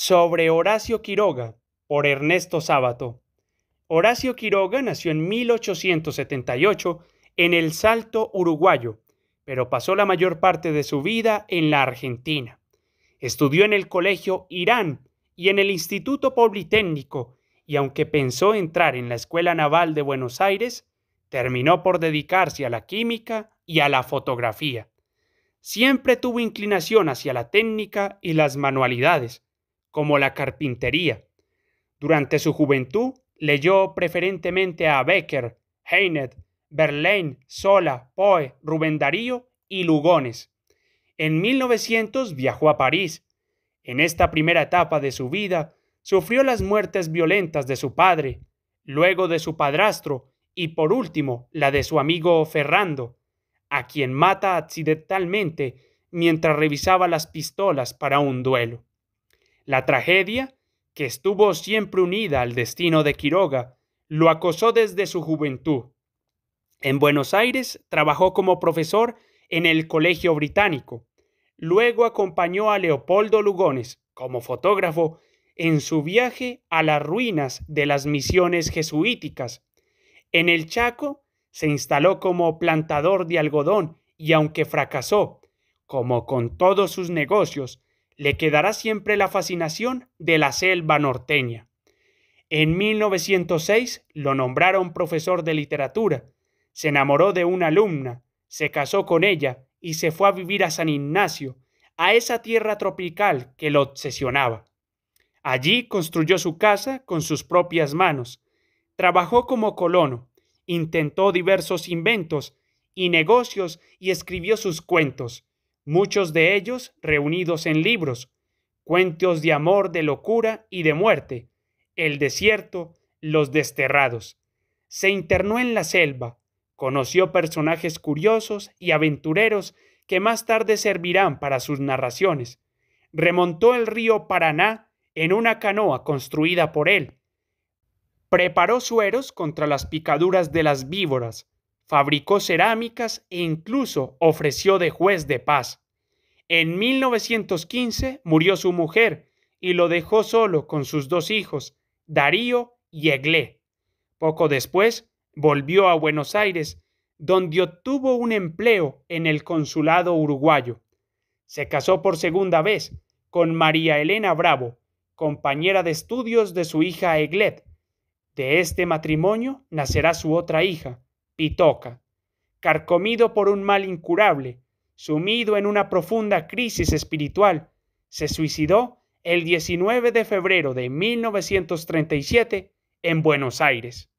sobre Horacio Quiroga por Ernesto Sábato. Horacio Quiroga nació en 1878 en El Salto, Uruguayo, pero pasó la mayor parte de su vida en la Argentina. Estudió en el Colegio Irán y en el Instituto Politécnico, y aunque pensó entrar en la Escuela Naval de Buenos Aires, terminó por dedicarse a la química y a la fotografía. Siempre tuvo inclinación hacia la técnica y las manualidades, como la carpintería. Durante su juventud leyó preferentemente a Becker, Heinet, Verlaine, Sola, Poe, Rubén Darío y Lugones. En 1900 viajó a París. En esta primera etapa de su vida sufrió las muertes violentas de su padre, luego de su padrastro y por último la de su amigo Ferrando, a quien mata accidentalmente mientras revisaba las pistolas para un duelo. La tragedia, que estuvo siempre unida al destino de Quiroga, lo acosó desde su juventud. En Buenos Aires trabajó como profesor en el Colegio Británico. Luego acompañó a Leopoldo Lugones como fotógrafo en su viaje a las ruinas de las misiones jesuíticas. En el Chaco se instaló como plantador de algodón y aunque fracasó, como con todos sus negocios, le quedará siempre la fascinación de la selva norteña. En 1906 lo nombraron profesor de literatura, se enamoró de una alumna, se casó con ella y se fue a vivir a San Ignacio, a esa tierra tropical que lo obsesionaba. Allí construyó su casa con sus propias manos, trabajó como colono, intentó diversos inventos y negocios y escribió sus cuentos, muchos de ellos reunidos en libros, cuentos de amor, de locura y de muerte, el desierto, los desterrados. Se internó en la selva, conoció personajes curiosos y aventureros que más tarde servirán para sus narraciones. Remontó el río Paraná en una canoa construida por él. Preparó sueros contra las picaduras de las víboras, fabricó cerámicas e incluso ofreció de juez de paz. En 1915 murió su mujer y lo dejó solo con sus dos hijos, Darío y Eglé. Poco después volvió a Buenos Aires, donde obtuvo un empleo en el consulado uruguayo. Se casó por segunda vez con María Elena Bravo, compañera de estudios de su hija Eglet. De este matrimonio nacerá su otra hija, Pitoca. Carcomido por un mal incurable, sumido en una profunda crisis espiritual, se suicidó el 19 de febrero de 1937 en Buenos Aires.